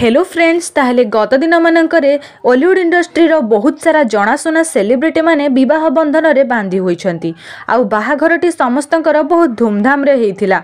hello friends ତାହେଲେ ଗତ ଦିନମାନଙ୍କରେ ଓଲିଉଡ୍ ଇଣ୍ଡଷ୍ଟ୍ରିର ବହୁତ ସାରା ଜଣାଶୁଣା ସେଲିବ୍ରିଟିମାନେ ବିବାହ ବନ୍ଧନରେ ବାନ୍ଧି ହୋଇଛନ୍ତି ଆଉ ବାହାଘରଟି ସମସ୍ତଙ୍କର ବହୁତ ଧୁମ୍ଧାମ୍ରେ ହେଇଥିଲା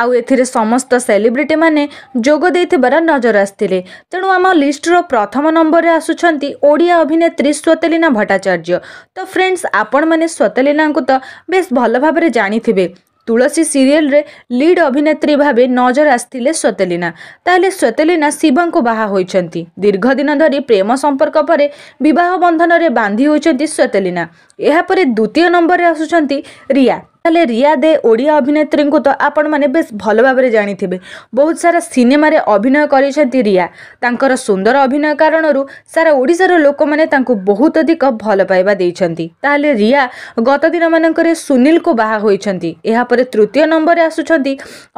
ଆଉ ଏଥିରେ ସମସ୍ତ ସେଲିବ୍ରିଟିମାନେ ଯୋଗ ଦେଇଥିବାର ନଜର ଆସିଥିଲେ ତେଣୁ ଆମ ଲିଷ୍ଟର ପ୍ରଥମ ନମ୍ବରରେ ଆସୁଛନ୍ତି ଓଡ଼ିଆ ଅଭିନେତ୍ରୀ ସ୍ୱତେଲିନା ଭଟ୍ଟାଚାର୍ଯ୍ୟ ତ ଫ୍ରେଣ୍ଡସ୍ ଆପଣମାନେ ସ୍ୱତେଲିନାଙ୍କୁ ତ ବେଶ୍ ଭଲ ଭାବରେ ଜାଣିଥିବେ ତୁଳସୀ ସିରିଏଲରେ ଲିଡ୍ ଅଭିନେତ୍ରୀ ଭାବେ ନଜର ଆସିଥିଲେ ଶ୍ୱେତଲିନା ତାହେଲେ ଶ୍ୱେତଲିନା ଶିବଙ୍କୁ ବାହା ହୋଇଛନ୍ତି ଦୀର୍ଘ ଦିନ ଧରି ପ୍ରେମ ସମ୍ପର୍କ ପରେ ବିବାହ ବନ୍ଧନରେ ବାନ୍ଧି ହୋଇଛନ୍ତି ଶ୍ୱେତଲିନା ଏହାପରେ ଦ୍ୱିତୀୟ ନମ୍ବରରେ ଆସୁଛନ୍ତି ରିୟା তাহলে রিয়া দে ওড়িয়া অভিনেত্রীঙ্কু তো আপনার বেশ ভালো ভাবে জাঁথিবে বহুত সারা সিনেমার অভিনয় করেছেন রিয়া তাঁর সুন্দর অভিনয় কারণর সারা ওড়শার লোক মানে তাঁকু বহুত অধিক ভাল পাইবা দিয়েছেন তাহলে রিয়া গত দিন মানকরে সুনীল কু বাহা হয়েছেন এরপরে তৃতীয় নম্বরে আসুচার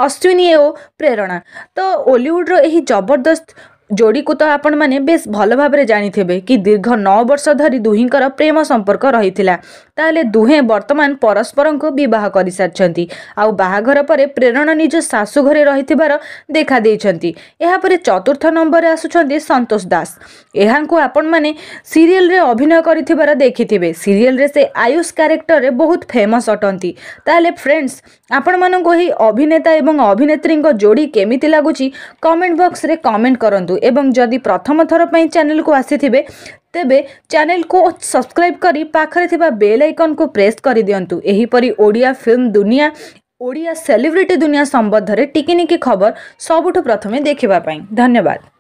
অশ্বিনী ও প্রেরণা তো ওলিউডর এই জবরদস্ত ଯୋଡ଼ିକୁ ତ ଆପଣମାନେ ବେଶ୍ ଭଲ ଭାବରେ ଜାଣିଥିବେ କି ଦୀର୍ଘ ନଅ ବର୍ଷ ଧରି ଦୁହିଁଙ୍କର ପ୍ରେମ ସମ୍ପର୍କ ରହିଥିଲା ତାହେଲେ ଦୁହେଁ ବର୍ତ୍ତମାନ ପରସ୍ପରଙ୍କୁ ବିବାହ କରିସାରିଛନ୍ତି ଆଉ ବାହାଘର ପରେ ପ୍ରେରଣା ନିଜ ଶାଶୁଘରେ ରହିଥିବାର ଦେଖାଦେଇଛନ୍ତି ଏହାପରେ ଚତୁର୍ଥ ନମ୍ବରରେ ଆସୁଛନ୍ତି ସନ୍ତୋଷ ଦାସ ଏହାଙ୍କୁ ଆପଣମାନେ ସିରିଏଲରେ ଅଭିନୟ କରିଥିବାର ଦେଖିଥିବେ ସିରିଏଲରେ ସେ ଆୟୁଷ କ୍ୟାରେକ୍ଟରରେ ବହୁତ ଫେମସ୍ ଅଟନ୍ତି ତାହେଲେ ଫ୍ରେଣ୍ଡସ୍ ଆପଣମାନଙ୍କୁ ଏହି ଅଭିନେତା ଏବଂ ଅଭିନେତ୍ରୀଙ୍କ ଯୋଡ଼ି କେମିତି ଲାଗୁଛି କମେଣ୍ଟ ବକ୍ସରେ କମେଣ୍ଟ କରନ୍ତୁ ଏବଂ ଯଦି ପ୍ରଥମ ଥର ପାଇଁ ଚ୍ୟାନେଲକୁ ଆସିଥିବେ ତେବେ ଚ୍ୟାନେଲକୁ ସବସ୍କ୍ରାଇବ୍ କରି ପାଖରେ ଥିବା ବେଲ୍ ଆଇକନ୍କୁ ପ୍ରେସ୍ କରିଦିଅନ୍ତୁ ଏହିପରି ଓଡ଼ିଆ ଫିଲ୍ମ ଦୁନିଆ ଓଡ଼ିଆ ସେଲିବ୍ରିଟି ଦୁନିଆ ସମ୍ବନ୍ଧରେ ଟିକିନିକି ଖବର ସବୁଠୁ ପ୍ରଥମେ ଦେଖିବା ପାଇଁ ଧନ୍ୟବାଦ